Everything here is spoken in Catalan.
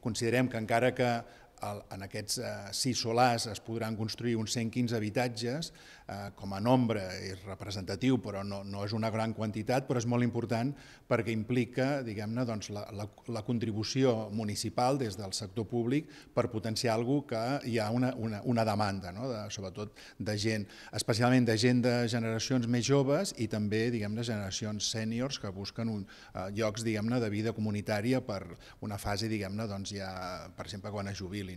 considerem que encara que en aquests eh, sis solars es podran construir uns 115 habitatges, eh, com a nombre és representatiu, però no, no és una gran quantitat, però és molt important perquè implica diguem-ne doncs, la, la, contribució municipal des del sector públic per potenciar alguna que hi ha una, una, una demanda, no? de, sobretot de gent, especialment de gent de generacions més joves i també diguem-ne generacions sèniors que busquen un, eh, llocs diguem-ne de vida comunitària per una fase diguem-ne doncs ja, per exemple quan es jubili